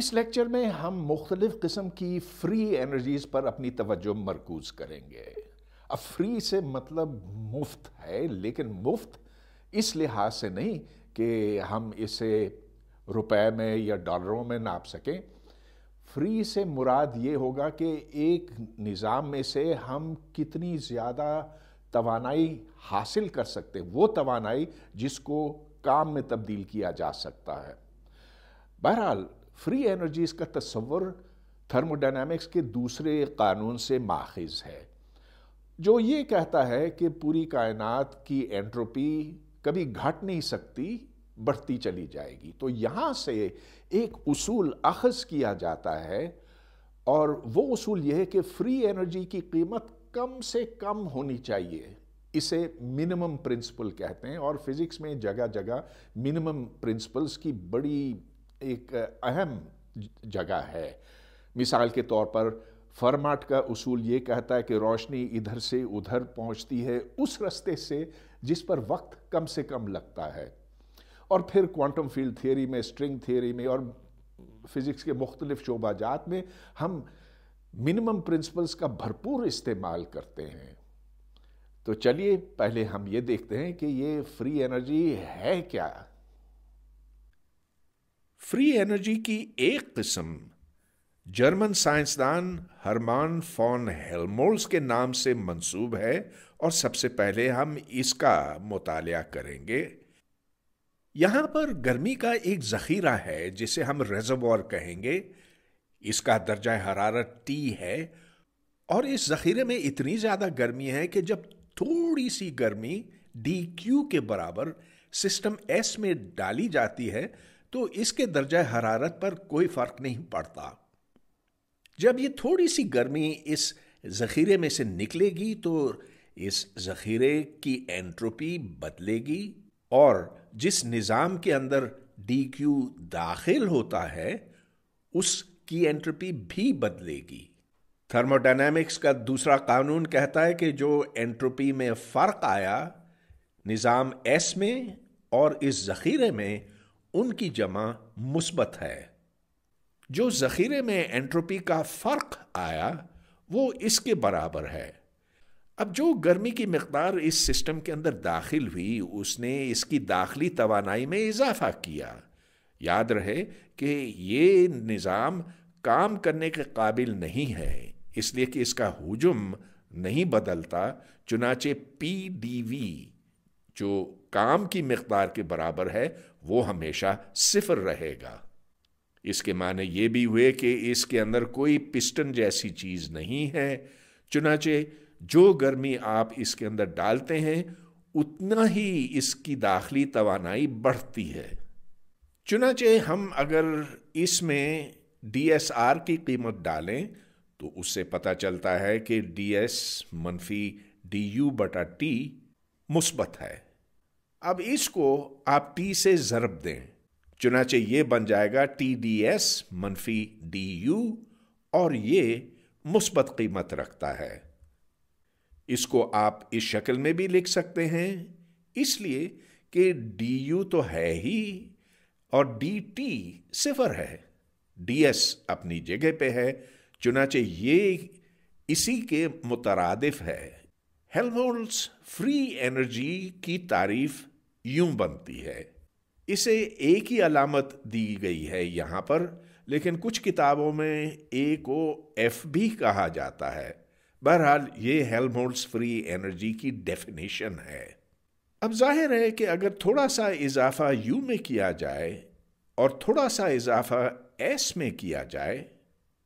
इस लेक्चर में हम मुख्तलिफ़ किस्म की फ्री एनर्जीज़ पर अपनी तवज्जो मरकूज करेंगे अब फ्री से मतलब मुफ्त है लेकिन मुफ्त इस लिहाज से नहीं कि हम इसे रुपए में या डॉलरों में नाप सकें फ्री से मुराद ये होगा कि एक निज़ाम में से हम कितनी ज़्यादा तवानाई हासिल कर सकते वो तवानाई जिसको काम में तब्दील किया जा सकता है बहरहाल फ्री एनर्जी इसका तस्वर थर्मोडाइनमिक्स के दूसरे कानून से माखज है जो ये कहता है कि पूरी कायनात की एंट्रोपी कभी घट नहीं सकती बढ़ती चली जाएगी तो यहाँ से एक उसूल अखज़ किया जाता है और वो उसूल यह है कि फ्री एनर्जी की कीमत कम से कम होनी चाहिए इसे मिनिमम प्रिंसिपल कहते हैं और फिज़िक्स में जगह जगह मिनिमम प्रिंसिपल्स की बड़ी एक अहम जगह है मिसाल के तौर पर फर्माट का उसूल ये कहता है कि रोशनी इधर से उधर पहुंचती है उस रास्ते से जिस पर वक्त कम से कम लगता है और फिर क्वांटम फील्ड थियोरी में स्ट्रिंग थियोरी में और फिज़िक्स के मुख्तलिफ शोबाजात में हम मिनिमम प्रिंसिपल्स का भरपूर इस्तेमाल करते हैं तो चलिए पहले हम ये देखते हैं कि ये फ्री एनर्जी है क्या फ्री एनर्जी की एक किस्म जर्मन साइंसदान हरमान फॉन हेलमोल्स के नाम से मंसूब है और सबसे पहले हम इसका मुताल करेंगे यहाँ पर गर्मी का एक ज़ख़ीरा है जिसे हम रेजोवार कहेंगे इसका दर्जा हरारत टी है और इस ज़ख़ीरे में इतनी ज़्यादा गर्मी है कि जब थोड़ी सी गर्मी डी क्यू के बराबर सिस्टम एस में डाली जाती है तो इसके दर्जा हरारत पर कोई फ़र्क नहीं पड़ता जब ये थोड़ी सी गर्मी इस ज़ख़ीरे में से निकलेगी तो इस ज़ख़ीरे की एंट्रोपी बदलेगी और जिस निज़ाम के अंदर डी क्यू दाखिल होता है उसकी एंट्रोपी भी बदलेगी थर्मोडाइनमिक्स का दूसरा कानून कहता है कि जो एंट्रोपी में फ़र्क आया निज़ाम एस में और इस ज़ख़ीरे में उनकी जमा मुस्बत है जो जखीरे में एंट्रोपी का फ़र्क आया वो इसके बराबर है अब जो गर्मी की मकदार इस सिस्टम के अंदर दाखिल हुई उसने इसकी दाखिली तोानाई में इजाफा किया याद रहे कि ये निज़ाम काम करने के काबिल नहीं है इसलिए कि इसका हुजुम नहीं बदलता चुनाचे पी डी वी जो काम की मकदार के बराबर है वो हमेशा सिफर रहेगा इसके माने ये भी हुए कि इसके अंदर कोई पिस्टन जैसी चीज़ नहीं है चुनाचे जो गर्मी आप इसके अंदर डालते हैं उतना ही इसकी दाखिली तोानाई बढ़ती है चुनाचे हम अगर इसमें डी एस आर की कीमत डालें तो उससे पता चलता है कि डी एस मनफी डी यू बटा टी मुस्बत है अब इसको आप टी से ज़रब दें चुनाचे ये बन जाएगा टी डी एस मनफी डी यू और ये मुस्बत कीमत रखता है इसको आप इस शक्ल में भी लिख सकते हैं इसलिए कि डी यू तो है ही और डी टी सिफर है डी एस अपनी जगह पे है चुनाचे ये इसी के मुतरदफ है हेलमोल्स फ्री एनर्जी की तारीफ यूं बनती है इसे एक ही अलामत दी गई है यहाँ पर लेकिन कुछ किताबों में ए को एफ भी कहा जाता है बहरहाल ये हेलमोल्स फ्री एनर्जी की डेफिनेशन है अब जाहिर है कि अगर थोड़ा सा इजाफा यू में किया जाए और थोड़ा सा इजाफा एस में किया जाए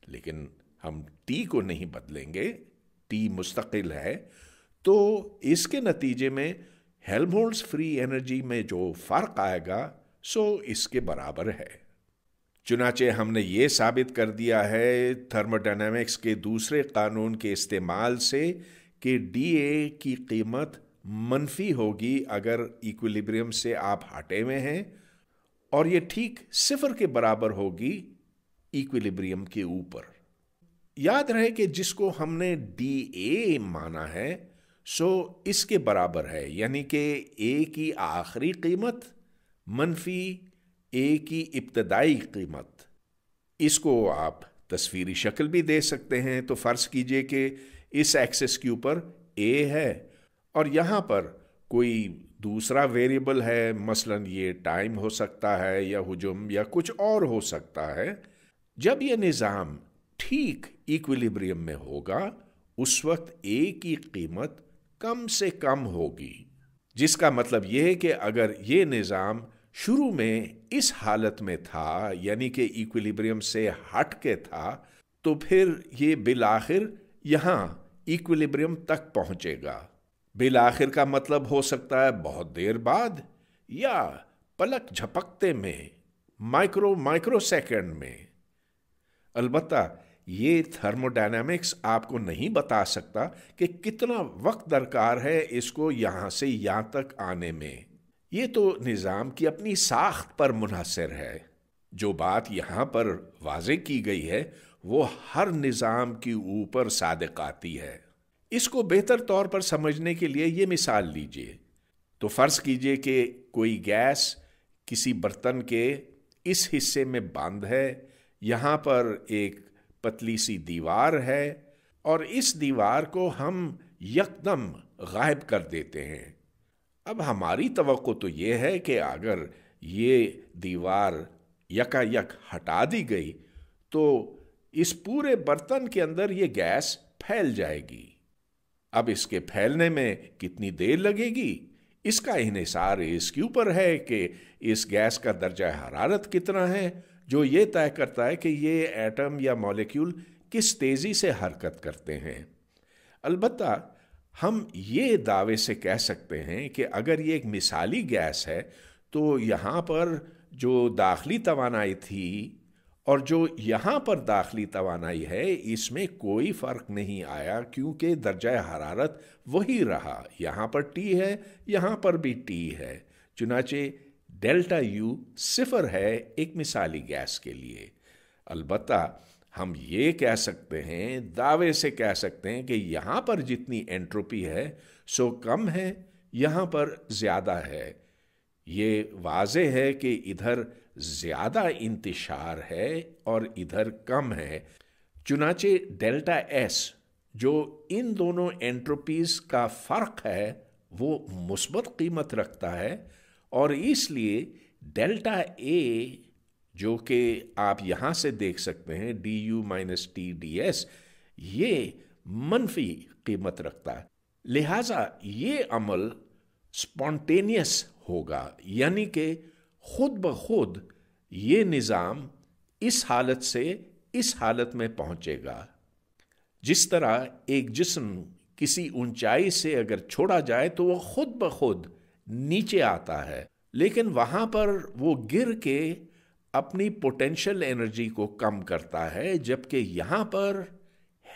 लेकिन हम टी को नहीं बदलेंगे टी मुस्तकिल है तो इसके नतीजे में हेल्महोल्स फ्री एनर्जी में जो फर्क आएगा सो इसके बराबर है चुनाचे हमने ये साबित कर दिया है थर्मोडाइनमिक्स के दूसरे कानून के इस्तेमाल से कि ए की कीमत मनफी होगी अगर इक्विलिब्रियम से आप हटे हुए हैं और ये ठीक सिफर के बराबर होगी इक्विलिब्रियम के ऊपर याद रहे कि जिसको हमने डी ए माना है सो इसके बराबर है यानी कि ए की आखिरी कीमत मनफी ए की इब्तदाई कीमत इसको आप तस्वीरी शक्ल भी दे सकते हैं तो फ़र्ज़ कीजिए कि इस एक्सेस के ऊपर ए है और यहाँ पर कोई दूसरा वेरिएबल है मसलन ये टाइम हो सकता है या हुजुम या कुछ और हो सकता है जब यह निज़ाम ठीक इक्विलिब्रियम में होगा उस वक्त ए की कीमत कम से कम होगी जिसका मतलब यह है कि अगर ये निज़ाम शुरू में इस हालत में था यानी कि इक्विलिब्रियम से हट के था तो फिर ये बिल आखिर यहाँ इक्विलिब्रियम तक पहुँचेगा बिल आखिर का मतलब हो सकता है बहुत देर बाद या पलक झपकते में माइक्रो माइक्रो सेकेंड में अलबत्ता ये थर्मोडाइनमिक्स आपको नहीं बता सकता कि कितना वक्त दरकार है इसको यहाँ से यहाँ तक आने में ये तो निज़ाम की अपनी साख्त पर मुनहसर है जो बात यहाँ पर वाज की गई है वो हर निज़ाम के ऊपर सादक आती है इसको बेहतर तौर पर समझने के लिए ये मिसाल लीजिए तो फ़र्ज़ कीजिए कि कोई गैस किसी बर्तन के इस हिस्से में बंद है यहाँ पर एक पतली सी दीवार है और इस दीवार को हम यकदम गायब कर देते हैं अब हमारी तो तो ये है कि अगर ये दीवार यकायक हटा दी गई तो इस पूरे बर्तन के अंदर ये गैस फैल जाएगी अब इसके फैलने में कितनी देर लगेगी इसका इहिसार इसके ऊपर है कि इस गैस का दर्जा हरारत कितना है जो ये तय करता है कि ये एटम या मॉलिक्यूल किस तेज़ी से हरकत करते हैं अलबत् हम ये दावे से कह सकते हैं कि अगर ये एक मिसाली गैस है तो यहाँ पर जो दाखिली तोानाई थी और जो यहाँ पर दाखिली तोानाई है इसमें कोई फ़र्क नहीं आया क्योंकि दर्जा हरारत वही रहा यहाँ पर टी है यहाँ पर भी टी है चुनाचे डेल्टा यू सिफर है एक मिसाली गैस के लिए अलबत् हम ये कह सकते हैं दावे से कह सकते हैं कि यहाँ पर जितनी एंट्रोपी है सो कम है यहाँ पर ज़्यादा है ये वाज है कि इधर ज़्यादा इंतशार है और इधर कम है चुनाचे डेल्टा एस जो इन दोनों एंट्रोपीज़ का फ़र्क है वो मुस्बत कीमत रखता है और इसलिए डेल्टा ए जो कि आप यहां से देख सकते हैं D U minus T D S ये मनफी कीमत रखता है लिहाजा ये अमल स्पॉन्टेनियस होगा यानी कि खुद ब खुद ये निज़ाम इस हालत से इस हालत में पहुंचेगा जिस तरह एक जिस्म किसी ऊंचाई से अगर छोड़ा जाए तो वह खुद ब खुद नीचे आता है लेकिन वहाँ पर वो गिर के अपनी पोटेंशियल एनर्जी को कम करता है जबकि यहाँ पर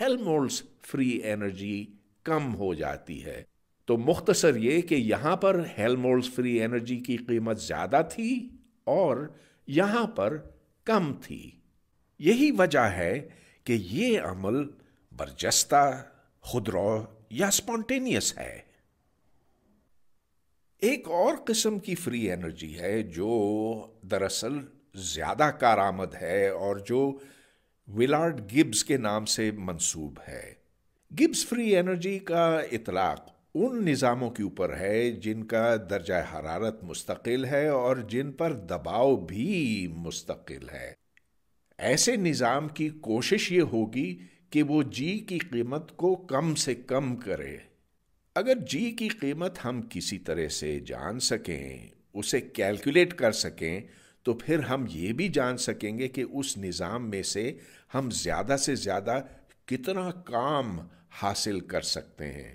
हेलमोल्स फ्री एनर्जी कम हो जाती है तो मुख्तसर ये कि यहाँ पर हेलमोल्स फ्री एनर्जी की कीमत ज़्यादा थी और यहाँ पर कम थी यही वजह है कि ये अमल बर्जस्ता खुदरो या स्पॉन्टेनियस है एक और किस्म की फ्री एनर्जी है जो दरअसल ज़्यादा कारामद है और जो विलार्ड गिब्स के नाम से मंसूब है गिब्स फ्री एनर्जी का इतलाक़ उन निज़ामों के ऊपर है जिनका दर्जा हरारत मुस्तकिल है और जिन पर दबाव भी मुस्तकिल है ऐसे निज़ाम की कोशिश ये होगी कि वो जी की कीमत को कम से कम करे अगर जी की कीमत हम किसी तरह से जान सकें उसे कैलकुलेट कर सकें तो फिर हम ये भी जान सकेंगे कि उस निज़ाम में से हम ज़्यादा से ज़्यादा कितना काम हासिल कर सकते हैं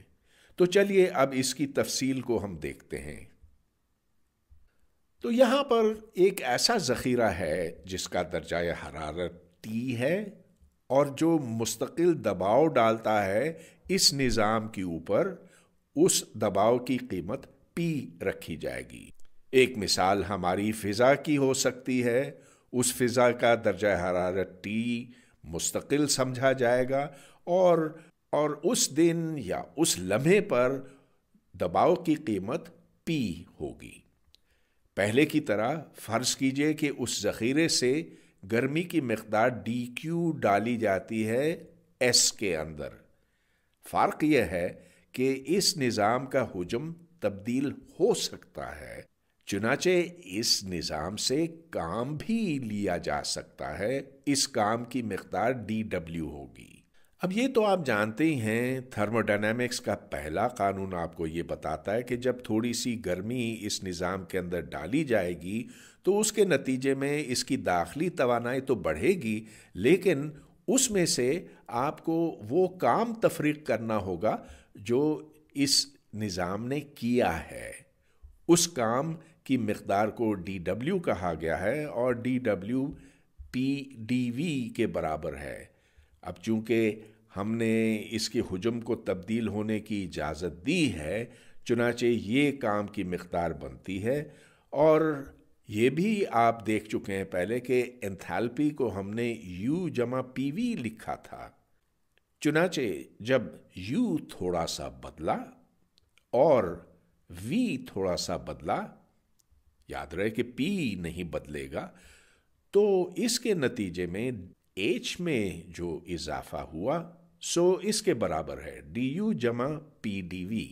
तो चलिए अब इसकी तफसील को हम देखते हैं तो यहाँ पर एक ऐसा ज़ख़ीरा है जिसका दर्जा हरारत टी है और जो मुस्तकिल दबाव डालता है इस निज़ाम के ऊपर उस दबाव की कीमत पी रखी जाएगी एक मिसाल हमारी फ़िज़ा की हो सकती है उस फ़िज़ा का दर्जा हरारत टी मुस्तकिल समझा जाएगा और और उस दिन या उस लम्हे पर दबाव की कीमत पी होगी पहले की तरह फ़र्ज़ कीजिए कि उस ज़ख़ीरे से गर्मी की मकदार डी क्यू डाली जाती है एस के अंदर फ़र्क यह है कि इस निज़ाम का हजम तब्दील हो सकता है चुनाचे इस निज़ाम से काम भी लिया जा सकता है इस काम की मकदार डी डब्ल्यू होगी अब ये तो आप जानते ही हैं थर्मोडाइनमिक्स का पहला कानून आपको ये बताता है कि जब थोड़ी सी गर्मी इस निज़ाम के अंदर डाली जाएगी तो उसके नतीजे में इसकी दाखिली तोानाई तो बढ़ेगी लेकिन उसमें से आपको वो काम तफरीक करना होगा जो इस निज़ाम ने किया है उस काम की मकदार को डी डब्ल्यू कहा गया है और D W P D V के बराबर है अब चूँकि हमने इसके हजम को तब्दील होने की इजाज़त दी है चुनाचे ये काम की मकदार बनती है और ये भी आप देख चुके हैं पहले कि एंथैल्पी को हमने यू जमा पी वी लिखा था चुनाचे जब यू थोड़ा सा बदला और वी थोड़ा सा बदला याद रहे कि पी नहीं बदलेगा तो इसके नतीजे में एच में जो इजाफा हुआ सो इसके बराबर है डी यू जमा पी डी वी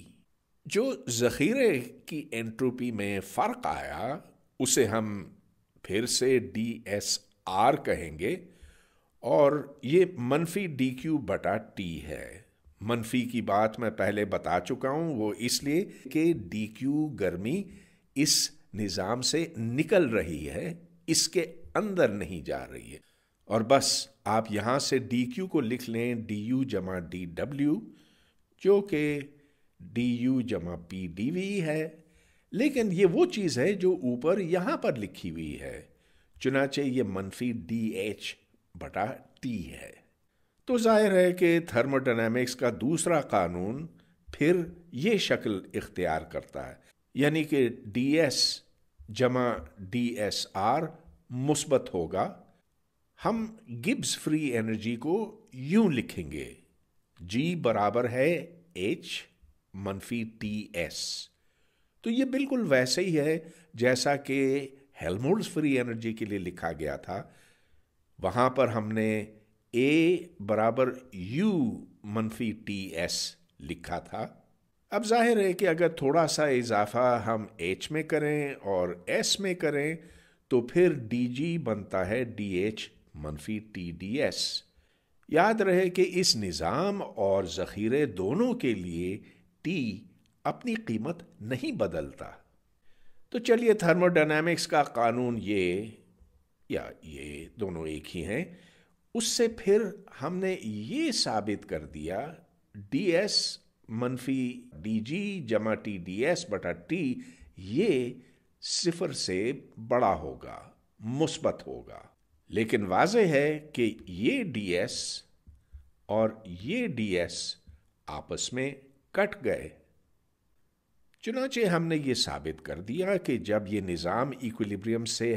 जो जखीरे की एंट्रोपी में फ़र्क आया उसे हम फिर से डी एस आर कहेंगे और ये मनफी डी क्यू बटा टी है मनफी की बात मैं पहले बता चुका हूँ वो इसलिए कि डी क्यू गर्मी इस निज़ाम से निकल रही है इसके अंदर नहीं जा रही है और बस आप यहाँ से डी क्यू को लिख लें डी यू जमा डी डब्ल्यू जो कि डी यू जमा पी डी वी है लेकिन ये वो चीज़ है जो ऊपर यहाँ पर लिखी हुई है चुनाचे ये मनफी डी एच बटा टी है तो जाहिर है कि थर्मोडायनेमिक्स का दूसरा कानून फिर ये शक्ल इख्तियार करता है यानी कि डी एस जमा डी एस आर मुस्बत होगा हम गिब्स फ्री एनर्जी को यूं लिखेंगे जी बराबर है एच मनफी टी एस तो ये बिल्कुल वैसे ही है जैसा कि हेलमोल्ड फ्री एनर्जी के लिए लिखा गया था वहाँ पर हमने ए बराबर यू मनफी टी एस लिखा था अब जाहिर है कि अगर थोड़ा सा इजाफा हम एच में करें और एस में करें तो फिर डी जी बनता है डी एच मनफी टी डी एस याद रहे कि इस निज़ाम और ज़ख़ीरे दोनों के लिए टी अपनी कीमत नहीं बदलता तो चलिए थर्मोडाइनमिक्स का कानून ये या ये दोनों एक ही हैं उससे फिर हमने ये साबित कर दिया डी एस मनफी डी जी जमा टी डी एस बटा टी ये सिफर से बड़ा होगा मुस्बत होगा लेकिन वाज है कि ये डी एस और ये डी एस आपस में कट गए चुनाचे हमने ये साबित कर दिया कि जब ये निज़ाम इक्विलिब्रियम से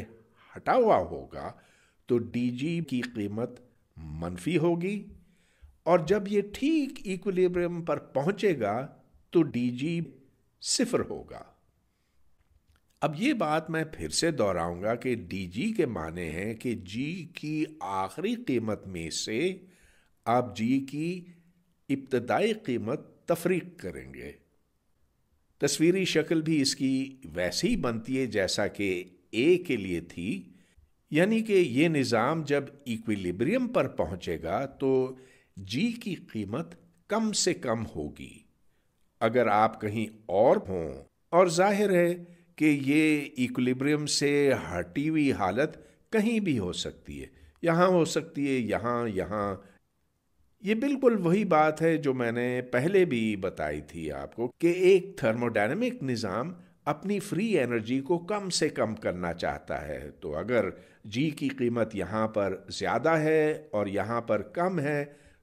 हटा हुआ होगा तो डीजी की कीमत मनफी होगी और जब ये ठीक इक्विलिब्रियम पर पहुंचेगा तो डीजी सिफर होगा अब ये बात मैं फिर से दोहराऊंगा कि डीजी के माने हैं कि जी की आखिरी कीमत में से आप जी की इब्तदाई कीमत तफरीक करेंगे तस्वीरी शक्ल भी इसकी वैसी ही बनती है जैसा कि ए के लिए थी यानी कि ये निज़ाम जब इक्विलिब्रियम पर पहुंचेगा तो जी की कीमत कम से कम होगी अगर आप कहीं और हों और जाहिर है कि ये इक्विलिब्रियम से हटी हुई हालत कहीं भी हो सकती है यहाँ हो सकती है यहाँ यहाँ ये बिल्कुल वही बात है जो मैंने पहले भी बताई थी आपको कि एक थर्मोडायनेमिक निज़ाम अपनी फ्री एनर्जी को कम से कम करना चाहता है तो अगर जी की कीमत यहाँ पर ज़्यादा है और यहाँ पर कम है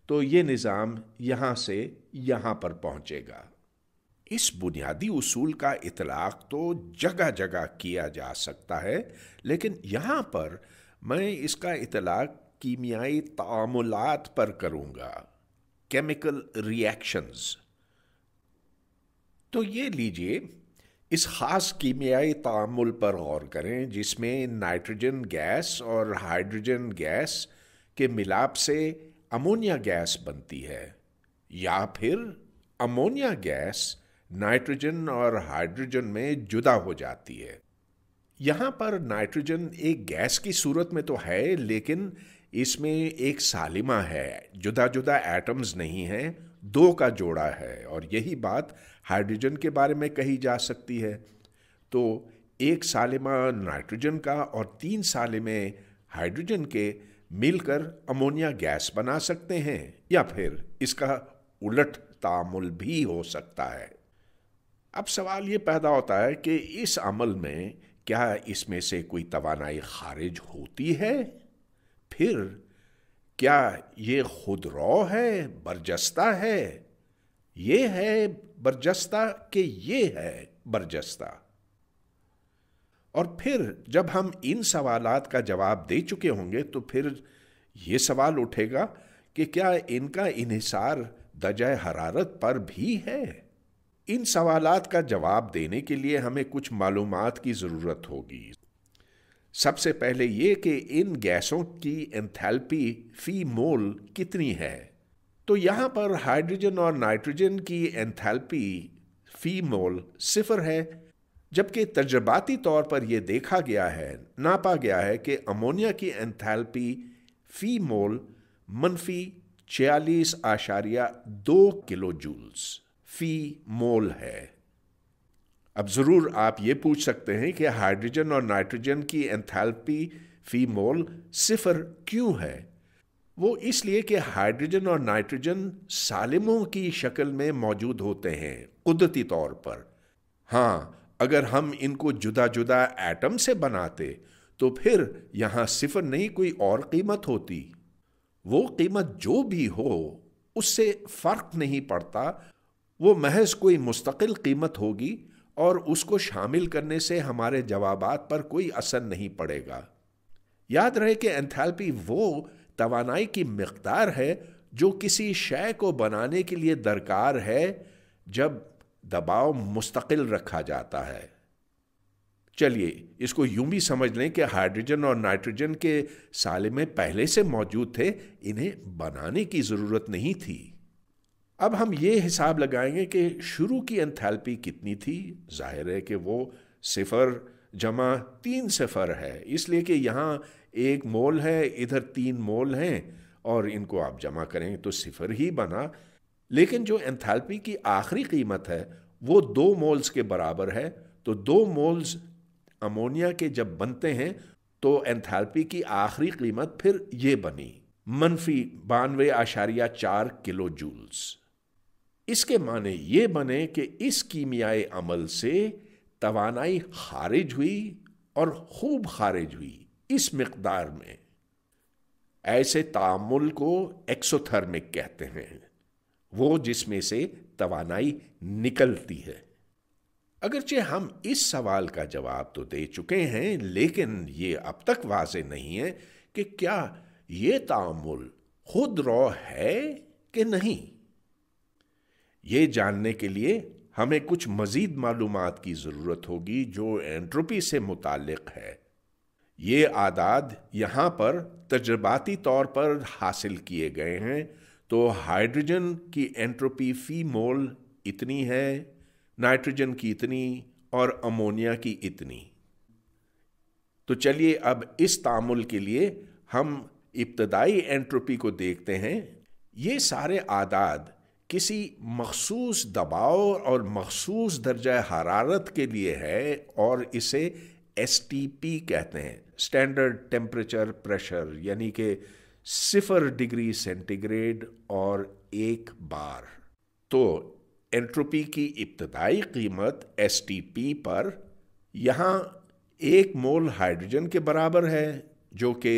तो ये निज़ाम यहाँ से यहाँ पर पहुँचेगा इस बुनियादी उसूल का इतलाक़ तो जगह जगह किया जा सकता है लेकिन यहाँ पर मैं इसका इतलाक़ कीमियाई तामुलात पर करूँगा केमिकल रिएक्शंस तो ये लीजिए इस ख़ास कीमियाई तामुल पर गौर करें जिसमें नाइट्रोजन गैस और हाइड्रोजन गैस के मिलाप से अमोनिया गैस बनती है या फिर अमोनिया गैस नाइट्रोजन और हाइड्रोजन में जुदा हो जाती है यहाँ पर नाइट्रोजन एक गैस की सूरत में तो है लेकिन इसमें एक सालिमा है जुदा जुदा एटम्स नहीं हैं दो का जोड़ा है और यही बात हाइड्रोजन के बारे में कही जा सकती है तो एक साले में नाइट्रोजन का और तीन साले में हाइड्रोजन के मिलकर अमोनिया गैस बना सकते हैं या फिर इसका उलट तामुल भी हो सकता है अब सवाल ये पैदा होता है कि इस अमल में क्या इसमें से कोई तोानाई खारिज होती है फिर क्या ये खुदरौ है बरजस्ता है ये है बर्जस्ता कि ये है बर्जस्ता और फिर जब हम इन सवालात का जवाब दे चुके होंगे तो फिर ये सवाल उठेगा कि क्या इनका इनसार दजय हरारत पर भी है इन सवालात का जवाब देने के लिए हमें कुछ मालूम की ज़रूरत होगी सबसे पहले ये कि इन गैसों की एंथैल्पी फ़ी मोल कितनी है तो यहाँ पर हाइड्रोजन और नाइट्रोजन की एंथैल्पी फी मोल सिफर है जबकि तजर्बाती तौर पर यह देखा गया है नापा गया है कि अमोनिया की एंथैल्पी फी मोल मनफी छियालीस आशारिया दो किलो जूल्स फी मोल है अब ज़रूर आप ये पूछ सकते हैं कि हाइड्रोजन और नाइट्रोजन की एंथैल्पी फी मोल सिफर क्यों है वो इसलिए कि हाइड्रोजन और नाइट्रोजन सालिमों की शक्ल में मौजूद होते हैं कुदरती तौर पर हाँ अगर हम इनको जुदा जुदा एटम से बनाते तो फिर यहाँ सिफर नहीं कोई और कीमत होती वो कीमत जो भी हो उससे फ़र्क नहीं पड़ता वो महज कोई मुस्तकिल कीमत होगी और उसको शामिल करने से हमारे जवाबात पर कोई असर नहीं पड़ेगा याद रहे कि एंथैल्पी वो तोानाई की मकदार है जो किसी शय को बनाने के लिए दरकार है जब दबाव मुस्तकिल रखा जाता है चलिए इसको यूं भी समझ लें कि हाइड्रोजन और नाइट्रोजन के साले में पहले से मौजूद थे इन्हें बनाने की ज़रूरत नहीं थी अब हम ये हिसाब लगाएंगे कि शुरू की एंथैल्पी कितनी थी जाहिर है कि वो सिफ़र जमा तीन सिफ़र है इसलिए कि यहाँ एक मोल है इधर तीन मोल हैं और इनको आप जमा करें तो सिफर ही बना लेकिन जो एंथैल्पी की आखिरी कीमत है वो दो मोल्स के बराबर है तो दो मोल्स अमोनिया के जब बनते हैं तो एंथैल्पी की आखिरी कीमत फिर ये बनी मनफी बानवे आशारिया चार किलो जूल्स इसके माने ये बने कि इस कीमियाई अमल से तवानाई खारिज हुई और खूब खारिज हुई इस मकदार में ऐसे तामुल को एक्सोथर्मिक कहते हैं वो जिसमें से तवानाई निकलती है अगरचे हम इस सवाल का जवाब तो दे चुके हैं लेकिन ये अब तक वाज नहीं है कि क्या ये तामुल खुद रॉ है कि नहीं ये जानने के लिए हमें कुछ मज़ीद मालूम की ज़रूरत होगी जो एंट्रोपी से मुतालिक है ये आदाद यहाँ पर तजर्बाती तौर पर हासिल किए गए हैं तो हाइड्रोजन की एंट्रोपी फी मोल इतनी है नाइट्रोजन की इतनी और अमोनिया की इतनी तो चलिए अब इस तामुल के लिए हम इब्तदाई एंट्रोपी को देखते हैं ये सारे आदाद किसी मखसूस दबाव और मखसूस दर्जा हरारत के लिए है और इसे एस टी पी कहते हैं स्टैंडर्ड टेम्परेचर प्रेशर यानी कि सिफर डिग्री सेंटीग्रेड और एक बार तो एंट्रोपी की इब्तदाई कीमत एस पर यहाँ एक मोल हाइड्रोजन के बराबर है जो कि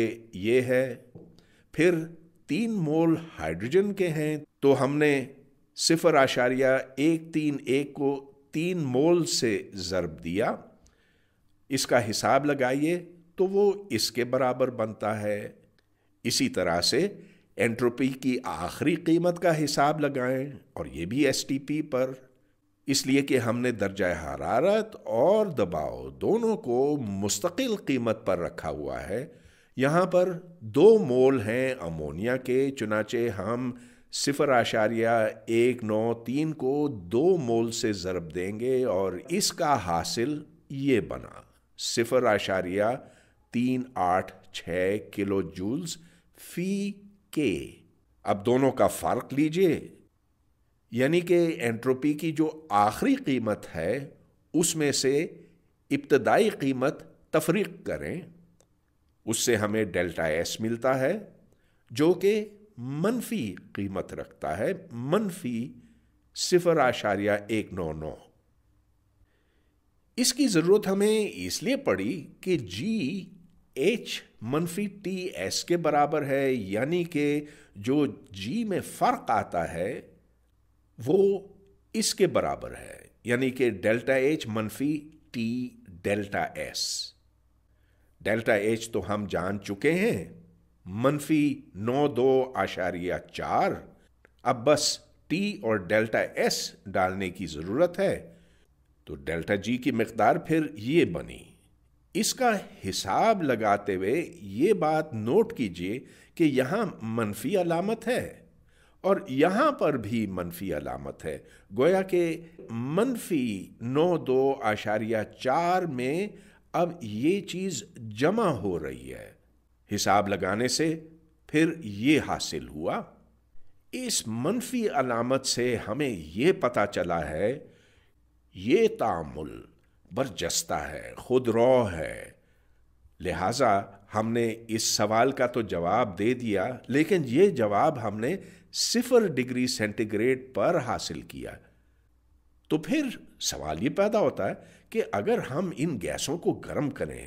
ये है फिर तीन मोल हाइड्रोजन के हैं तो हमने सिफर आशारिया एक तीन एक को तीन मोल से ज़रब दिया इसका हिसाब लगाइए तो वो इसके बराबर बनता है इसी तरह से एंट्रोपी की आखिरी कीमत का हिसाब लगाएं और ये भी एस पर इसलिए कि हमने दर्जा हरारत और दबाव दोनों को मुस्तकिल कीमत पर रखा हुआ है यहाँ पर दो मोल हैं अमोनिया के चुनाचे हम सिफर आशारिया एक नौ तीन को दो मोल से ज़रब देंगे और इसका हासिल ये बना सिफर आशारिया तीन आठ छ किलो जूल्स फी के अब दोनों का फर्क लीजिए यानी कि एंट्रोपी की जो आखिरी कीमत है उसमें से इब्तदाई कीमत तफरीक करें उससे हमें डेल्टा एस मिलता है जो कि मनफी कीमत रखता है मनफी सिफर आशारिया एक नौ नौ इसकी ज़रूरत हमें इसलिए पड़ी कि जी एच मनफी टी एस के बराबर है यानी कि जो जी में फ़र्क आता है वो इसके बराबर है यानी कि डेल्टा एच मनफी T delta S delta H तो हम जान चुके हैं मनफी नौ दो आशारिया चार अब बस टी और डेल्टा एस डालने की ज़रूरत है तो डेल्टा जी की मकदार फिर ये बनी इसका हिसाब लगाते हुए ये बात नोट कीजिए कि यहाँ मनफी अलामत है और यहाँ पर भी मनफी अलामत है गोया के मनफी नौ दो आशारिया चार में अब ये चीज़ जमा हो रही है हिसाब लगाने से फिर ये हासिल हुआ इस मनफी अलामत से हमें ये पता चला है ये तामुल बरजस्ता है खुद रौ है लिहाजा हमने इस सवाल का तो जवाब दे दिया लेकिन ये जवाब हमने सिफर डिग्री सेंटीग्रेड पर हासिल किया तो फिर सवाल ये पैदा होता है कि अगर हम इन गैसों को गर्म करें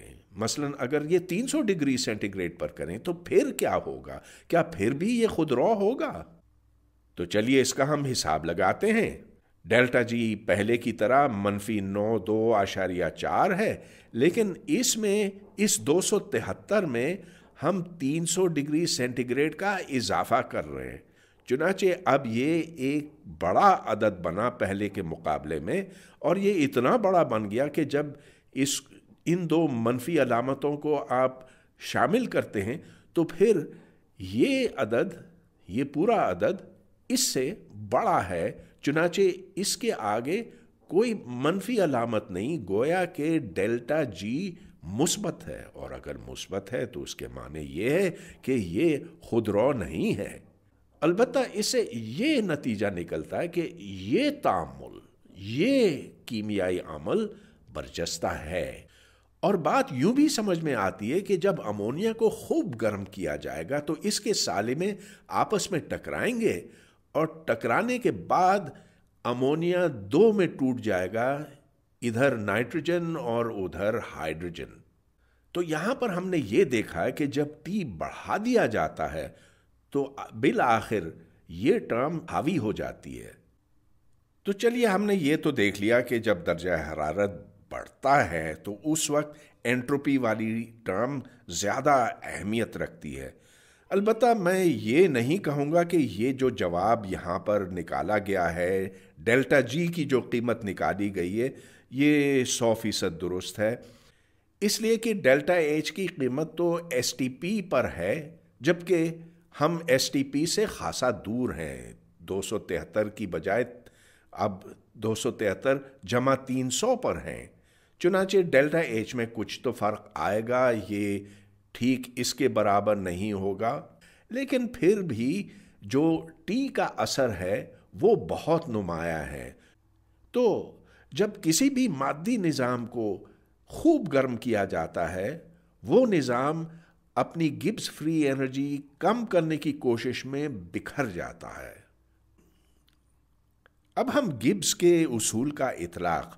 मसलन अगर ये 300 डिग्री सेंटीग्रेड पर करें तो फिर क्या होगा क्या फिर भी ये खुद रौ होगा तो चलिए इसका हम हिसाब लगाते हैं डेल्टा जी पहले की तरह मनफी नौ दो आशारिया चार है लेकिन इसमें इस दो सौ तिहत्तर में हम 300 डिग्री सेंटीग्रेड का इजाफा कर रहे हैं चुनाचे अब ये एक बड़ा अदद बना पहले के मुकाबले में और ये इतना बड़ा बन गया कि जब इस इन दो मनफी अलामतों को आप शामिल करते हैं तो फिर ये अदद ये पूरा अदद इससे बड़ा है चुनाचे इसके आगे कोई मनफी अलामत नहीं गोया के डेल्टा जी मुस्बत है और अगर मुस्बत है तो उसके माने ये है कि ये खुदरौ नहीं है अलबत् इससे ये नतीजा निकलता है कि ये तामुल ये कीमियाई अमल बर्जस्ता है और बात यूं भी समझ में आती है कि जब अमोनिया को खूब गर्म किया जाएगा तो इसके साले में आपस में टकराएंगे और टकराने के बाद अमोनिया दो में टूट जाएगा इधर नाइट्रोजन और उधर हाइड्रोजन तो यहां पर हमने ये देखा है कि जब टी बढ़ा दिया जाता है तो बिल आखिर ये टर्म हावी हो जाती है तो चलिए हमने ये तो देख लिया कि जब दर्जा हरारत बढ़ता है तो उस वक्त एंट्रोपी वाली टर्म ज़्यादा अहमियत रखती है अलबत् मैं ये नहीं कहूँगा कि ये जो जवाब यहाँ पर निकाला गया है डेल्टा जी की जो कीमत निकाली गई है ये सौ फीसद दुरुस्त है इसलिए कि डेल्टा एच की कीमत तो एस टी पी पर है जबकि हम एस टी पी से खासा दूर हैं दो सौ तिहत्तर की बजाय अब दो सौ तिहत्तर जमा तीन सौ पर हैं चुनाचे डेल्टा एच में कुछ तो फ़र्क आएगा ये ठीक इसके बराबर नहीं होगा लेकिन फिर भी जो टी का असर है वो बहुत नुमाया है तो जब किसी भी मादी निज़ाम को खूब गर्म किया जाता है वो निज़ाम अपनी गिब्स फ्री एनर्जी कम करने की कोशिश में बिखर जाता है अब हम गिब्स के उसूल का इतलाक़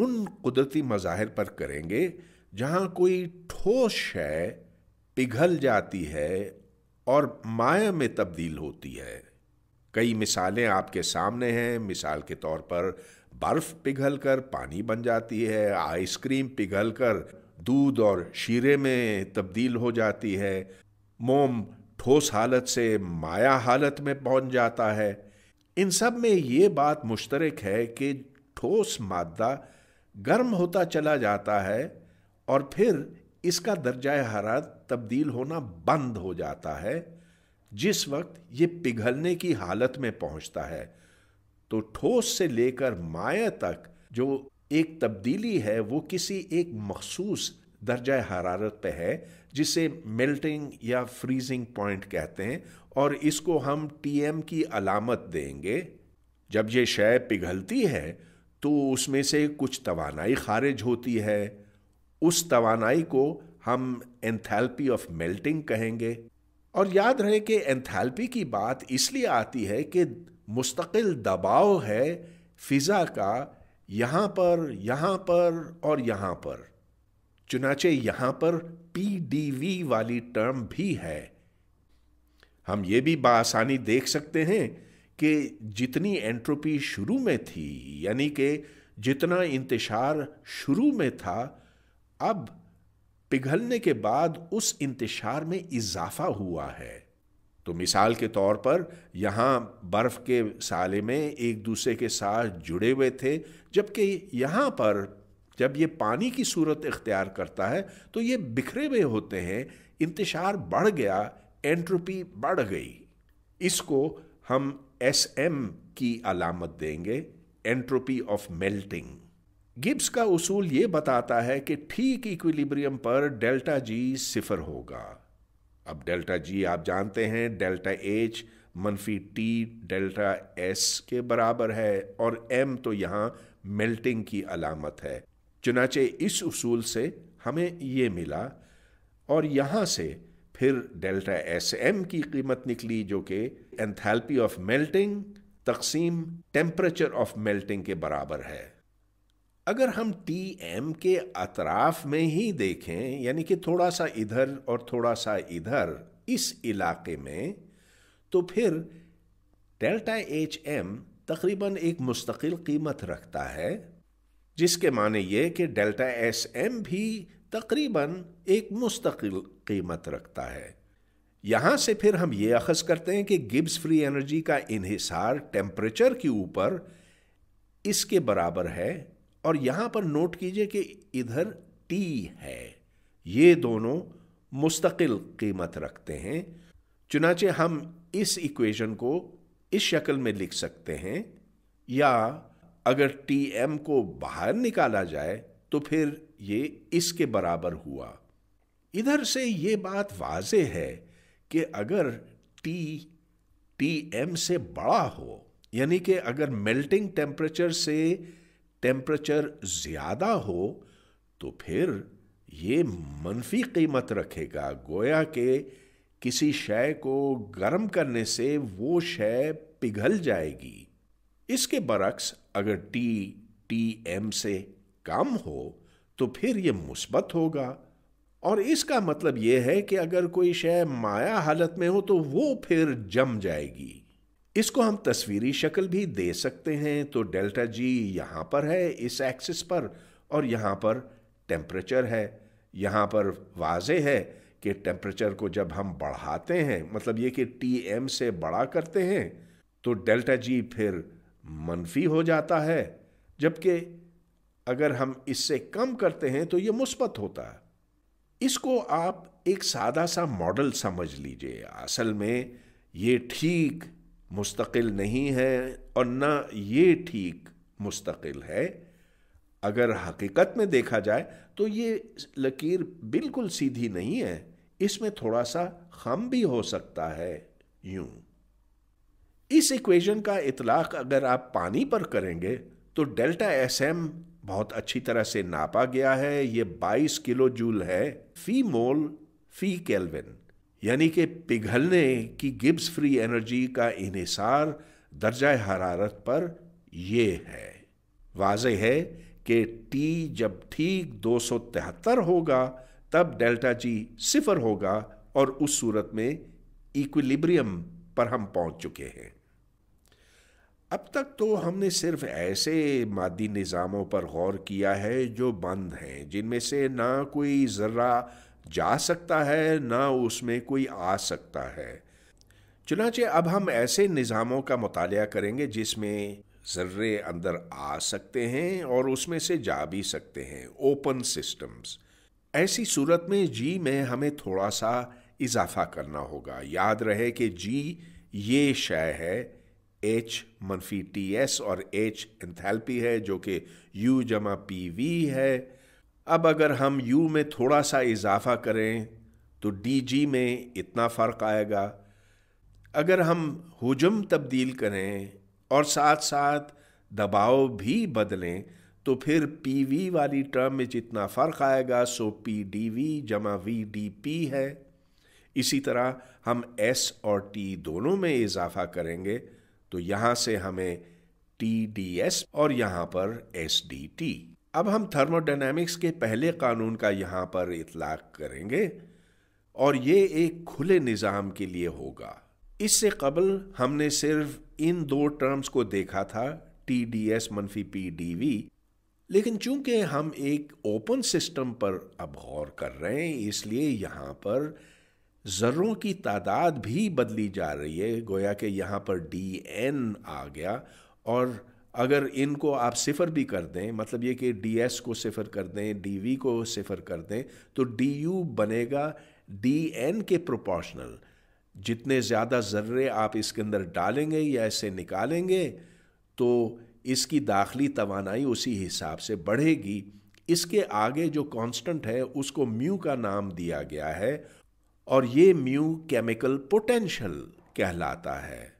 उन कुदरती मज़ाहिर पर करेंगे जहाँ कोई ठोस शय पिघल जाती है और माया में तब्दील होती है कई मिसालें आपके सामने हैं मिसाल के तौर पर बर्फ़ पिघल कर पानी बन जाती है आइसक्रीम पिघल कर दूध और शीरे में तब्दील हो जाती है मोम ठोस हालत से माया हालत में पहुंच जाता है इन सब में ये बात मुश्तरक है कि ठोस मादा गर्म होता चला जाता है और फिर इसका दर्जा हरारत तब्दील होना बंद हो जाता है जिस वक्त ये पिघलने की हालत में पहुंचता है तो ठोस से लेकर माया तक जो एक तब्दीली है वो किसी एक मखसूस दर्जा हरारत पे है जिसे मेल्टिंग या फ्रीजिंग पॉइंट कहते हैं और इसको हम टीएम की अलामत देंगे जब ये शय पिघलती है तो उसमें से कुछ तोानाई खारिज होती है उस तवानाई को हम एंथैल्पी ऑफ मेल्टिंग कहेंगे और याद रहे कि एंथैल्पी की बात इसलिए आती है कि मुस्तकिल दबाव है फ़िज़ा का यहाँ पर यहाँ पर और यहाँ पर चुनाचे यहाँ पर पी डी वी वाली टर्म भी है हम ये भी बासानी देख सकते हैं कि जितनी एंट्रोपी शुरू में थी यानी कि जितना इंतशार शुरू में था अब पिघलने के बाद उस इंतशार में इजाफा हुआ है तो मिसाल के तौर पर यहाँ बर्फ़ के साले में एक दूसरे के साथ जुड़े हुए थे जबकि यहाँ पर जब ये पानी की सूरत इख्तियार करता है तो ये बिखरे हुए होते हैं इंतशार बढ़ गया एंट्रोपी बढ़ गई इसको हम एस एम की अलामत देंगे एंट्रोपी ऑफ मेल्टिंग गिब्स का उसूल ये बताता है कि ठीक इक्विलिब्रियम पर डेल्टा जी सिफर होगा अब डेल्टा जी आप जानते हैं डेल्टा एच मनफी टी डेल्टा एस के बराबर है और एम तो यहाँ मेल्टिंग की अलामत है चुनाचे इस उसूल से हमें ये मिला और यहाँ से फिर डेल्टा एस एम की कीमत निकली जो कि एंथैल्पी ऑफ मेल्टिंग तकसीम टेम्परेचर ऑफ मेल्टिंग के बराबर है अगर हम टी एम के अतराफ में ही देखें यानी कि थोड़ा सा इधर और थोड़ा सा इधर इस इलाके में तो फिर डेल्टा एच एम तकरीबन एक मुस्तकिल कीमत रखता है जिसके माने ये कि डेल्टा एस एम भी तकरीबन एक मुस्तकिल कीमत रखता है यहाँ से फिर हम ये अखज़ करते हैं कि गिब्स फ्री एनर्जी का इन्हिसार टेम्परेचर के ऊपर इसके बराबर है और यहां पर नोट कीजिए कि इधर टी है ये दोनों मुस्तकिल कीमत रखते हैं चुनाचे हम इस इक्वेशन को इस शक्ल में लिख सकते हैं या अगर टी एम को बाहर निकाला जाए तो फिर ये इसके बराबर हुआ इधर से ये बात वाज है कि अगर टी टी एम से बड़ा हो यानी कि अगर मेल्टिंग टेम्परेचर से टेम्परेचर ज़्यादा हो तो फिर ये मनफी कीमत रखेगा गोया के किसी शय को गर्म करने से वो शय पिघल जाएगी इसके बरक्स अगर टी टी एम से कम हो तो फिर ये मुस्बत होगा और इसका मतलब यह है कि अगर कोई शय माया हालत में हो तो वो फिर जम जाएगी इसको हम तस्वीरी शक्ल भी दे सकते हैं तो डेल्टा जी यहाँ पर है इस एक्सिस पर और यहाँ पर टेम्परेचर है यहाँ पर वाजे है कि टेम्परेचर को जब हम बढ़ाते हैं मतलब ये कि टी एम से बड़ा करते हैं तो डेल्टा जी फिर मनफी हो जाता है जबकि अगर हम इससे कम करते हैं तो ये मुस्बत होता है इसको आप एक सादा सा मॉडल समझ लीजिए असल में ये ठीक मुस्तकिल नहीं है और न ये ठीक मुस्तकिल है अगर हकीकत में देखा जाए तो ये लकीर बिल्कुल सीधी नहीं है इसमें थोड़ा सा खम भी हो सकता है यूं इस इक्वेशन का इतलाक अगर आप पानी पर करेंगे तो डेल्टा एस एम बहुत अच्छी तरह से नापा गया है ये 22 किलो जूल है फी मोल फी केल्विन यानी कि पिघलने की गिब्स फ्री एनर्जी का इसार दर्जा हरारत पर यह है वाज है कि टी जब ठीक दो होगा तब डेल्टा जी सिफर होगा और उस सूरत में इक्विलिब्रियम पर हम पहुंच चुके हैं अब तक तो हमने सिर्फ ऐसे मादी निज़ामों पर गौर किया है जो बंद हैं जिनमें से ना कोई ज़र्रा जा सकता है ना उसमें कोई आ सकता है चुनाचे अब हम ऐसे निज़ामों का मताल करेंगे जिसमें ज़र्रे अंदर आ सकते हैं और उसमें से जा भी सकते हैं ओपन सिस्टम्स ऐसी सूरत में जी में हमें थोड़ा सा इजाफा करना होगा याद रहे कि जी ये शय है एच मनफी टी एस और एच एंथैल्पी है जो कि यू जमा पी वी है अब अगर हम यू में थोड़ा सा इजाफा करें तो DG में इतना फ़र्क आएगा अगर हम हजम तब्दील करें और साथ साथ दबाव भी बदलें तो फिर पी वी वाली टर्म में जितना फ़र्क आएगा सो पी डी वी जमा वी डी पी है इसी तरह हम एस और टी दोनों में इजाफा करेंगे तो यहाँ से हमें टी डी एस और यहाँ पर एस डी टी अब हम थर्मोडायनेमिक्स के पहले कानून का यहाँ पर इतलाक करेंगे और ये एक खुले निज़ाम के लिए होगा इससे कबल हमने सिर्फ इन दो टर्म्स को देखा था टी डी एस मनफी पी डी वी लेकिन चूंकि हम एक ओपन सिस्टम पर अब गौर कर रहे हैं इसलिए यहाँ पर ज़र्रों की तादाद भी बदली जा रही है गोया कि यहाँ पर डी एन आ गया और अगर इनको आप सिफ़र भी कर दें मतलब ये कि डी एस को सिफ़र कर दें डी वी को सिफ़र कर दें तो डी यू बनेगा डी एन के प्रोपोर्शनल जितने ज़्यादा ज़र्रे आप इसके अंदर डालेंगे या इसे निकालेंगे तो इसकी दाखिली तोानाई उसी हिसाब से बढ़ेगी इसके आगे जो कांस्टेंट है उसको म्यू का नाम दिया गया है और ये म्यू केमिकल पोटेंशियल कहलाता है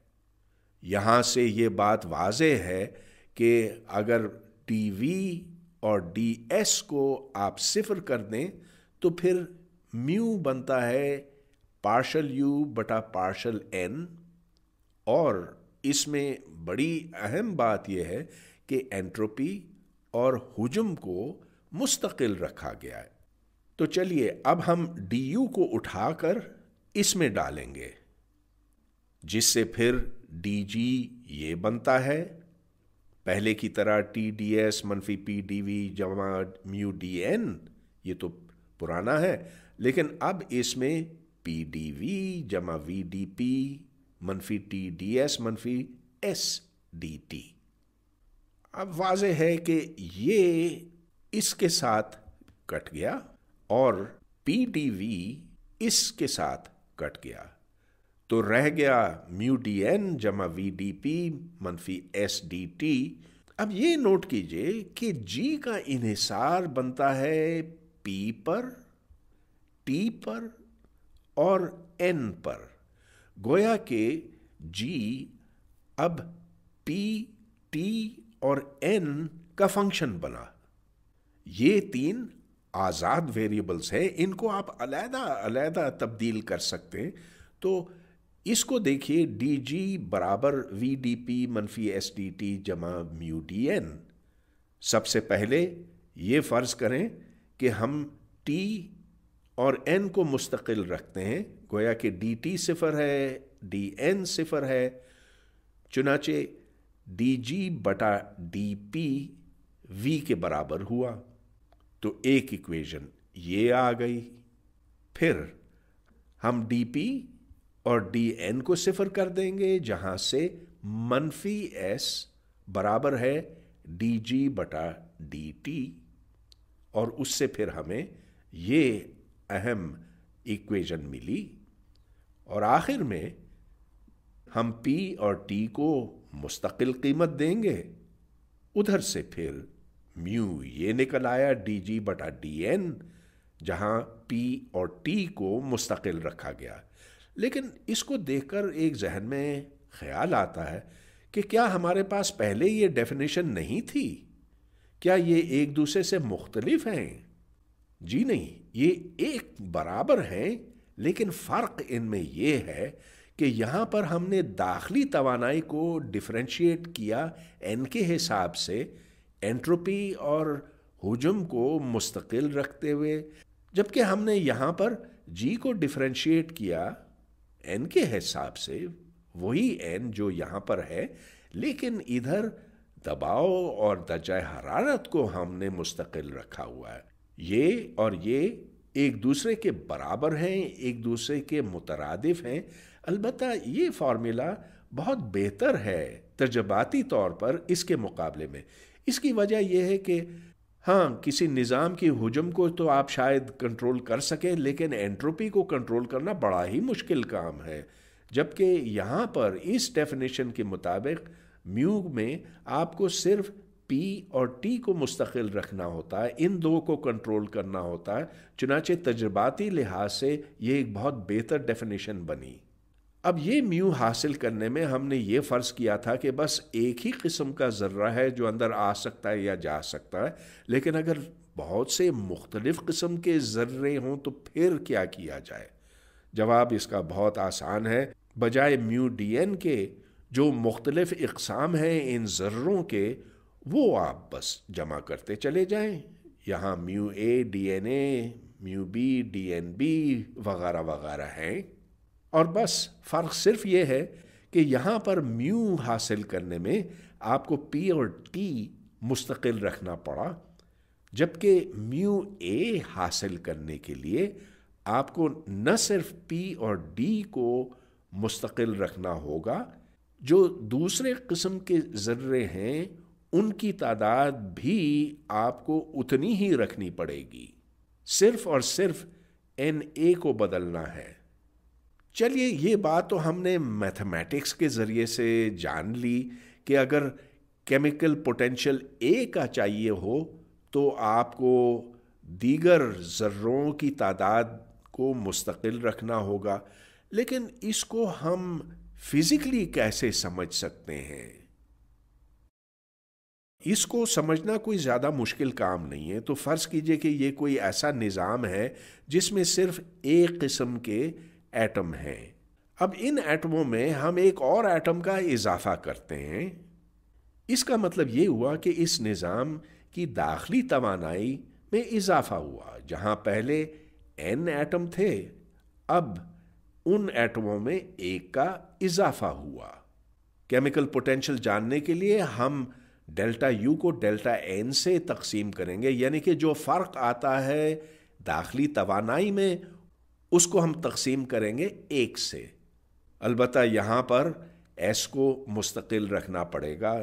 यहाँ से ये बात वाज है कि अगर टीवी और डीएस को आप सिफर कर दें तो फिर म्यू बनता है पार्शल यू बटा पार्शल एन और इसमें बड़ी अहम बात यह है कि एंट्रोपी और हजम को मुस्तकिल रखा गया है तो चलिए अब हम डी यू को उठाकर इसमें डालेंगे जिससे फिर डीजी ये बनता है पहले की तरह टी डी एस मनफी पी डी वी जमा म्यू डी एन ये तो पुराना है लेकिन अब इसमें पी डी वी जमा वी डी पी मनफी टी डी एस मनफी एस डी टी अब वाज है कि ये इसके साथ कट गया और पी डी वी इसके साथ कट गया तो रह गया म्यू डी एन जमा वी डी पी मनफी एस डी टी अब ये नोट कीजिए कि जी का इन्हिसार बनता है पी पर टी पर और एन पर गोया के जी अब पी टी और एन का फंक्शन बना ये तीन आज़ाद वेरिएबल्स हैं इनको आप अलहदा अलहदा तब्दील कर सकते हैं तो इसको देखिए डी जी बराबर वी डी पी मनफी एस डी टी जमा म्यू डी एन सबसे पहले ये फ़र्ज़ करें कि हम टी और एन को मुस्तकिल रखते हैं गोया कि डी टी सिफर है डी एन सिफर है चुनाचे डी जी बटा डी पी वी के बराबर हुआ तो एक इक्वेशन ये आ गई फिर हम डी पी और डी एन को सिफर कर देंगे जहाँ से मनफी एस बराबर है डी जी बटा डी टी और उससे फिर हमें ये अहम इक्वेशन मिली और आखिर में हम पी और टी को मुस्तकिल कीमत देंगे उधर से फिर म्यू ये निकल आया डी जी बटा डी एन जहाँ पी और टी को मुस्तकिल रखा गया लेकिन इसको देखकर एक जहन में ख्याल आता है कि क्या हमारे पास पहले ये डेफिनेशन नहीं थी क्या ये एक दूसरे से मुख्तलिफ हैं जी नहीं ये एक बराबर हैं लेकिन फ़र्क इनमें ये है कि यहाँ पर हमने दाखिली तोानाई को डिफ्रेंशिएट किया एन के हिसाब से एंट्रोपी और हजम को मुस्तकिल रखते हुए जबकि हमने यहाँ पर जी को डिफ्रेंशिएट किया एन के हिसाब से वही एन जो यहाँ पर है लेकिन इधर दबाव और दर्जा हरारत को हमने मुस्तकिल रखा हुआ है ये और ये एक दूसरे के बराबर हैं एक दूसरे के मुतरद हैं अलबत् ये फार्मूला बहुत बेहतर है तजबाती तौर पर इसके मुकाबले में इसकी वजह यह है कि हाँ किसी निज़ाम की हजम को तो आप शायद कंट्रोल कर सकें लेकिन एंट्रोपी को कंट्रोल करना बड़ा ही मुश्किल काम है जबकि यहाँ पर इस डेफिनेशन के मुताबिक म्यू में आपको सिर्फ पी और टी को मुस्तकिल रखना होता है इन दो को कंट्रोल करना होता है चुनाचे तजर्बाती लिहाज से ये एक बहुत बेहतर डेफिनेशन बनी अब ये म्यू हासिल करने में हमने ये फ़र्ज़ किया था कि बस एक ही किस्म का ज़र्रा है जो अंदर आ सकता है या जा सकता है लेकिन अगर बहुत से मुख्तलिफ़ किस्म के ज़र्रे हों तो फिर क्या किया जाए जवाब इसका बहुत आसान है बजाय म्यू डी एन के जो मुख्तलिफ़ इकसाम हैं इन ज़र्रों के वो आप बस जमा करते चले जाएं यहाँ mu A D N A mu B D N B वगैरह वगैरह हैं और बस फ़र्क सिर्फ ये है कि यहाँ पर म्यू हासिल करने में आपको पी और टी मुस्तकिल रखना पड़ा जबकि म्यू ए हासिल करने के लिए आपको न सिर्फ पी और डी को मुस्तकिल रखना होगा जो दूसरे किस्म के ज़र्रे हैं उनकी तादाद भी आपको उतनी ही रखनी पड़ेगी सिर्फ और सिर्फ एन ए को बदलना है चलिए ये बात तो हमने मैथमेटिक्स के ज़रिए से जान ली कि अगर केमिकल पोटेंशियल ए का चाहिए हो तो आपको दीगर ज़र्रों की तादाद को मुस्तकिल रखना होगा लेकिन इसको हम फिज़िकली कैसे समझ सकते हैं इसको समझना कोई ज़्यादा मुश्किल काम नहीं है तो फ़र्ज़ कीजिए कि ये कोई ऐसा निज़ाम है जिसमें सिर्फ एक किस्म के एटम हैं अब इन एटमों में हम एक और एटम का इजाफा करते हैं इसका मतलब ये हुआ कि इस निज़ाम की दाखिली तोानाई में इजाफा हुआ जहाँ पहले एन एटम थे अब उन एटमों में एक का इजाफा हुआ केमिकल पोटेंशियल जानने के लिए हम डेल्टा यू को डेल्टा एन से तकसीम करेंगे यानी कि जो फ़र्क आता है दाखिली तोानाई में उसको हम तकसीम करेंगे एक से अलबत् यहाँ पर एस को मुस्तकिल रखना पड़ेगा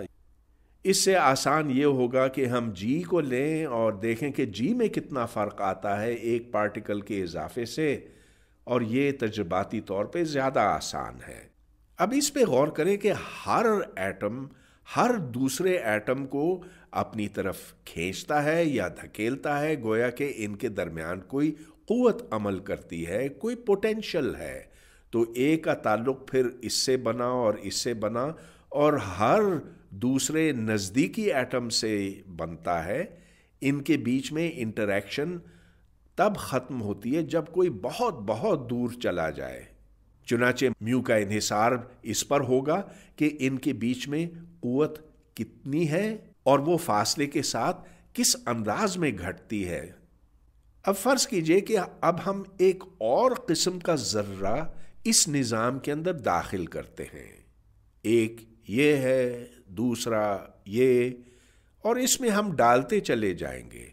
इससे आसान ये होगा कि हम जी को लें और देखें कि जी में कितना फ़र्क आता है एक पार्टिकल के इजाफे से और ये तजर्बाती तौर पे ज़्यादा आसान है अब इस पे गौर करें कि हर एटम हर दूसरे एटम को अपनी तरफ खींचता है या धकेलता है गोया कि इनके दरमियान कोई क़वत अमल करती है कोई पोटेंशल है तो ए का ताल्लुक फिर इससे बना और इससे बना और हर दूसरे नज़दीकी एटम से बनता है इनके बीच में इंटरेक्शन तब ख़त्म होती है जब कोई बहुत बहुत दूर चला जाए चुनाचे म्यू का इन्हिसार इस पर होगा कि इनके बीच में क़वत कितनी है और वो फासले के साथ किस अंदाज में घटती है अब फ़र्ज़ कीजिए कि अब हम एक और किस्म का ज़र्रा इस निज़ाम के अंदर दाखिल करते हैं एक ये है दूसरा ये और इसमें हम डालते चले जाएंगे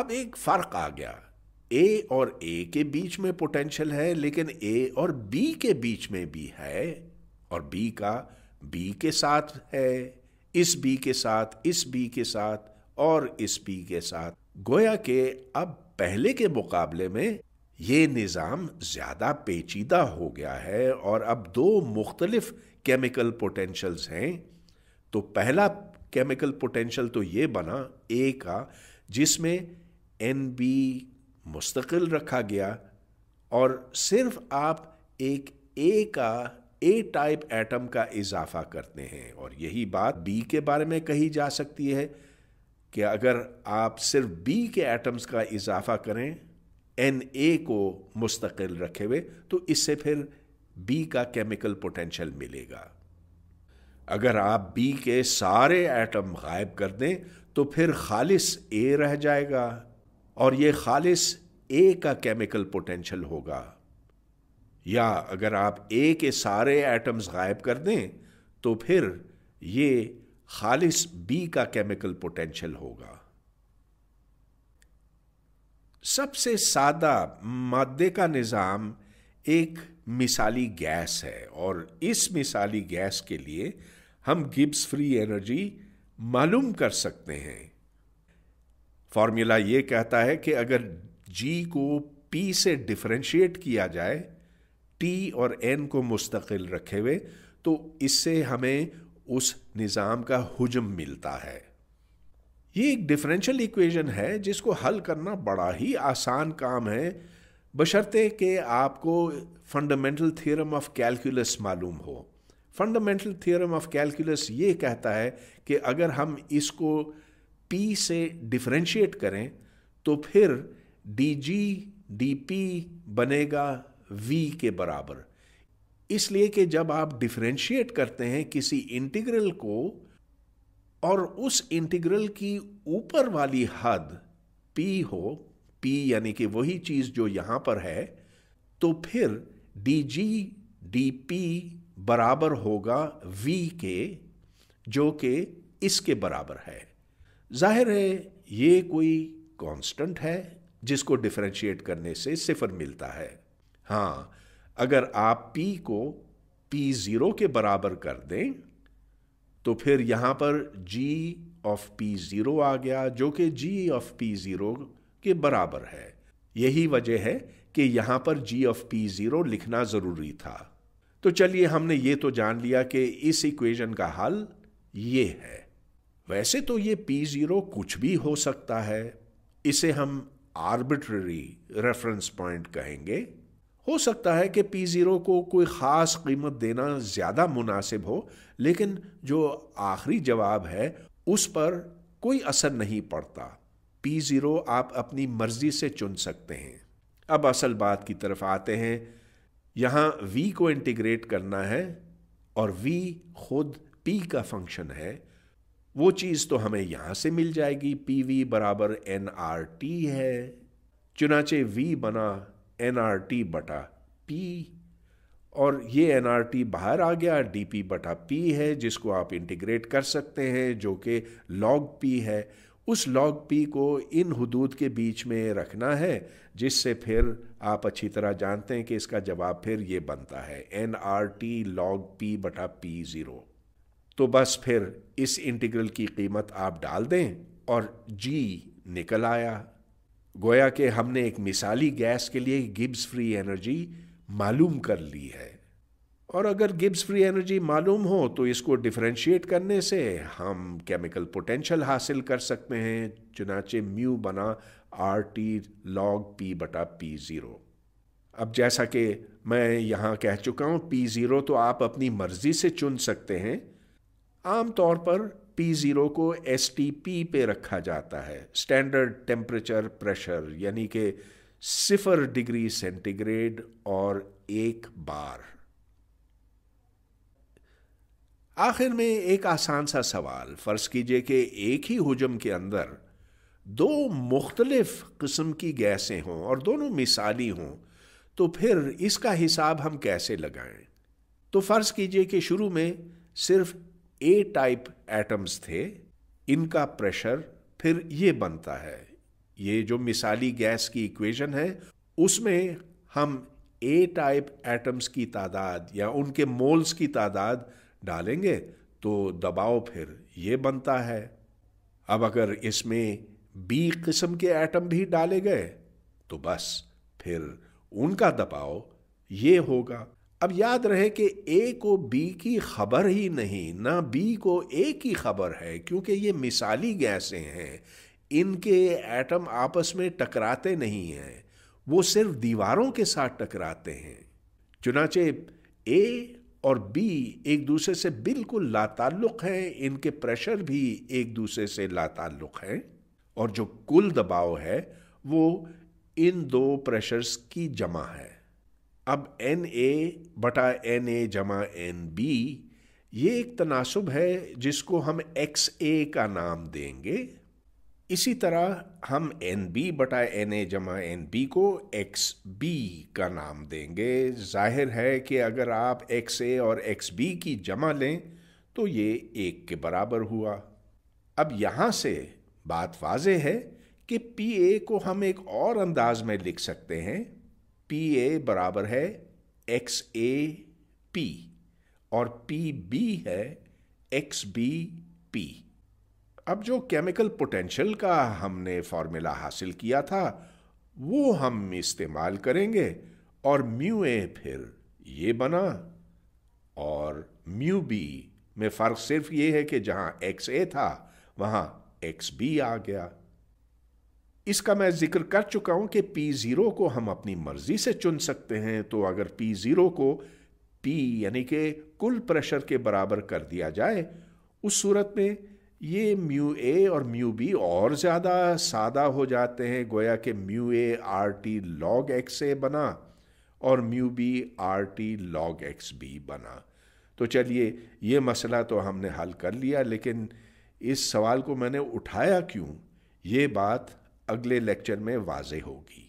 अब एक फ़र्क आ गया ए और ए के बीच में पोटेंशियल है लेकिन ए और बी के बीच में भी है और बी का बी के साथ है इस बी के साथ इस बी के साथ और इस बी के साथ गोया के अब पहले के मुकाबले में ये निज़ाम ज़्यादा पेचीदा हो गया है और अब दो मुख्तलफ़ केमिकल पोटेंशल्स हैं तो पहला केमिकल पोटेंशल तो ये बना ए का जिसमें एन बी मुस्तकिल रखा गया और सिर्फ आप एक ए का ए टाइप एटम का इजाफा करते हैं और यही बात बी के बारे में कही जा सकती है कि अगर आप सिर्फ बी के एटम्स का इजाफा करें एन ए को मुस्तकिल रखे हुए तो इससे फिर बी का केमिकल पोटेंशियल मिलेगा अगर आप बी के सारे एटम गायब कर दें तो फिर खालिस ए रह जाएगा और ये खालिस ए का केमिकल पोटेंशियल होगा या अगर आप ए के सारे एटम्स गायब कर दें तो फिर ये खालिस बी का केमिकल पोटेंशियल होगा सबसे सादा मादे का निज़ाम एक मिसाली गैस है और इस मिसाली गैस के लिए हम गिब्स फ्री एनर्जी मालूम कर सकते हैं फॉर्मूला यह कहता है कि अगर जी को पी से डिफ्रेंशिएट किया जाए टी और एन को मुस्तकिल रखे हुए तो इससे हमें उस निज़ाम का हजम मिलता है ये एक डिफरेंशियल इक्वेशन है जिसको हल करना बड़ा ही आसान काम है बशर्ते कि आपको फंडामेंटल थ्योरम ऑफ कैलकुलस मालूम हो फंडामेंटल थ्योरम ऑफ कैलकुलस ये कहता है कि अगर हम इसको पी से डिफरेंशिएट करें तो फिर डी जी डी पी बनेगा वी के बराबर इसलिए कि जब आप डिफ्रेंशिएट करते हैं किसी इंटीग्रल को और उस इंटीग्रल की ऊपर वाली हद p हो p यानी कि वही चीज़ जो यहां पर है तो फिर dg dp बराबर होगा v के जो कि इसके बराबर है जाहिर है ये कोई कांस्टेंट है जिसको डिफ्रेंशिएट करने से सिफर मिलता है हाँ अगर आप P को P0 के बराबर कर दें तो फिर यहां पर G ऑफ P0 आ गया जो कि G ऑफ P0 के बराबर है यही वजह है कि यहां पर G ऑफ P0 लिखना ज़रूरी था तो चलिए हमने ये तो जान लिया कि इस इक्वेशन का हल ये है वैसे तो ये P0 कुछ भी हो सकता है इसे हम आर्बिट्ररी रेफरेंस पॉइंट कहेंगे हो सकता है कि पी ज़ीरो को कोई ख़ास कीमत देना ज़्यादा मुनासिब हो लेकिन जो आखिरी जवाब है उस पर कोई असर नहीं पड़ता पी ज़ीरो आप अपनी मर्ज़ी से चुन सकते हैं अब असल बात की तरफ आते हैं यहाँ v को इंटीग्रेट करना है और v खुद p का फंक्शन है वो चीज़ तो हमें यहाँ से मिल जाएगी पी वी बराबर एन आर टी है चुनाचे वी बना एनआरटी बटा पी और ये एनआरटी बाहर आ गया डीपी बटा पी है जिसको आप इंटीग्रेट कर सकते हैं जो कि लॉग पी है उस लॉग पी को इन हदूद के बीच में रखना है जिससे फिर आप अच्छी तरह जानते हैं कि इसका जवाब फिर ये बनता है N R T log P बटा पी ज़ीरो तो बस फिर इस इंटीग्रल की कीमत आप डाल दें और जी निकल आया गोया कि हमने एक मिसाली गैस के लिए गिब्स फ्री एनर्जी मालूम कर ली है और अगर गिब्स फ्री एनर्जी मालूम हो तो इसको डिफ्रेंशिएट करने से हम केमिकल पोटेंशियल हासिल कर सकते हैं चुनाचे म्यू बना आर टी लॉग पी बटा पी ज़ीरो अब जैसा कि मैं यहाँ कह चुका हूँ पी ज़ीरो तो आप अपनी मर्ज़ी से चुन सकते हैं आम तौर पर पी ज़ीरो को एस पे रखा जाता है स्टैंडर्ड टेम्परेचर प्रेशर यानी कि सिफर डिग्री सेंटीग्रेड और एक बार आखिर में एक आसान सा सवाल फ़र्ज़ कीजिए कि एक ही हुजम के अंदर दो मुख्तलिफ किस्म की गैसें हों और दोनों मिसाली हों तो फिर इसका हिसाब हम कैसे लगाएं तो फ़र्ज़ कीजिए कि शुरू में सिर्फ ए टाइप एटम्स थे इनका प्रेशर फिर ये बनता है ये जो मिसाली गैस की इक्वेशन है उसमें हम ए टाइप एटम्स की तादाद या उनके मोल्स की तादाद डालेंगे तो दबाव फिर ये बनता है अब अगर इसमें बी किस्म के एटम भी डाले गए तो बस फिर उनका दबाव ये होगा अब याद रहे कि ए को बी की खबर ही नहीं ना बी को ए की खबर है क्योंकि ये मिसाली गैसें हैं इनके एटम आपस में टकराते नहीं हैं वो सिर्फ दीवारों के साथ टकराते हैं चुनाचे ए और बी एक दूसरे से बिल्कुल लाताल्लुक हैं इनके प्रेशर भी एक दूसरे से लाताल्लुक हैं और जो कुल दबाव है वो इन दो प्रेशर्स की जमा है अब एन ए बटा एन ए जमा एन बी ये एक तनासब है जिसको हम एक्स ए का नाम देंगे इसी तरह हम एन बी बटा एन ए जमा एन बी को एक्स बी का नाम देंगे जाहिर है कि अगर आप एक्स ए और एक्स बी की जमा लें तो ये एक के बराबर हुआ अब यहाँ से बात वाज है कि पी ए को हम एक और अंदाज में लिख सकते हैं पी ए बराबर है एक्स ए पी और पी बी है एक्स बी पी अब जो केमिकल पोटेंशियल का हमने फॉर्मूला हासिल किया था वो हम इस्तेमाल करेंगे और म्यू ए फिर ये बना और म्यू बी में फ़र्क सिर्फ ये है कि जहाँ एक्स ए था वहाँ एक्स बी आ गया इसका मैं जिक्र कर चुका हूँ कि पी ज़ीरो को हम अपनी मर्ज़ी से चुन सकते हैं तो अगर पी ज़ीरो को पी यानी कि कुल प्रेशर के बराबर कर दिया जाए उस सूरत में ये म्यू ए और म्यू बी और ज़्यादा सादा हो जाते हैं गोया कि mu A R T log X A बना और mu B R T log X B बना तो चलिए ये मसला तो हमने हल कर लिया लेकिन इस सवाल को मैंने उठाया क्यों ये बात अगले लेक्चर में वाज होगी